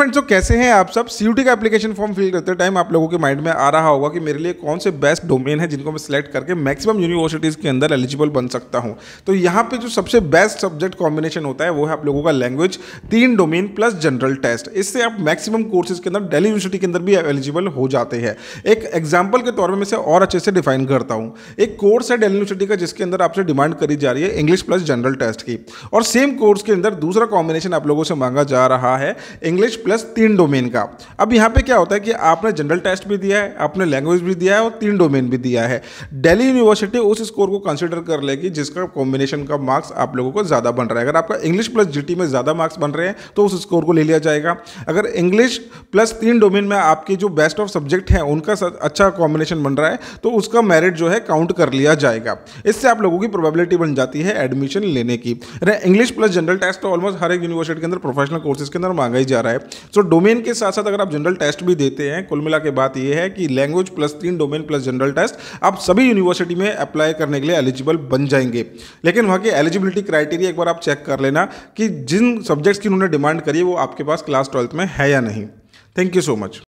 friends तो कैसे हैं आप सब सी का एप्लीकेशन फॉर्म फिल करते टाइम आप लोगों के माइंड में आ रहा होगा कि मेरे लिए कौन से बेस्ट डोमेन है जिनको मैं सिलेक्ट करके मैक्सिमम यूनिवर्सिटीज़ के अंदर एलिजिबल बन सकता हूं तो यहां पे जो सबसे बेस्ट सब्जेक्ट कॉम्बिनेशन होता है वो है आप लोगों का लैंग्वेज तीन डोमेन प्लस जनरल टेस्ट इससे आप मैक्सिमम कोर्सेज के अंदर डेली यूनिवर्सिटी के अंदर भी एलिजिबल हो जाते हैं एक एग्जाम्पल के तौर पर मैं इसे और अच्छे से डिफाइन करता हूँ एक कोर्स है डेली यूनिवर्सिटी का जिसके अंदर आपसे डिमांड करी जा रही है इंग्लिश प्लस जनरल टेस्ट की और सेम कोर्स के अंदर दूसरा कॉम्बिनेशन आप लोगों से मांगा जा रहा है इंग्लिश प्लस तीन डोमेन का अब यहाँ पे क्या होता है कि आपने जनरल टेस्ट भी दिया है आपने लैंग्वेज भी दिया है और तीन डोमेन भी दिया है दिल्ली यूनिवर्सिटी उस स्कोर को कंसिडर कर लेगी जिसका कॉम्बिनेशन का मार्क्स आप लोगों को ज़्यादा बन रहा है अगर आपका इंग्लिश प्लस जी में ज़्यादा मार्क्स बन रहे हैं तो उस स्कोर को ले लिया जाएगा अगर इंग्लिश प्लस तीन डोमेन में आपके जो बेस्ट ऑफ सब्जेक्ट हैं उनका अच्छा कॉम्बिनेशन बन रहा है तो उसका मेरिट जो है काउंट कर लिया जाएगा इससे आप लोगों की प्रोबेबिलिटी बन जाती है एडमिशन लेने की इंग्लिश प्लस जनरल टेस्ट तो ऑलमोस्ट हर एक यूनिवर्सिटी के अंदर प्रोफेशनल कोर्सेज के अंदर मांगा ही जा रहा है सो डोमेन के साथ साथ अगर आप जनरल टेस्ट भी देते हैं कुल मिला के बात यह है कि लैंग्वेज प्लस तीन डोमेन प्लस जनरल टेस्ट आप सभी यूनिवर्सिटी में अप्लाई करने के लिए एलिजिबल बन जाएंगे लेकिन वहाँ की एलिजिबिलिटी क्राइटेरिया एक बार आप चेक कर लेना कि जिन सब्जेक्ट्स की उन्होंने डिमांड करी है वो आपके पास क्लास ट्वेल्थ में है या नहीं थैंक यू सो मच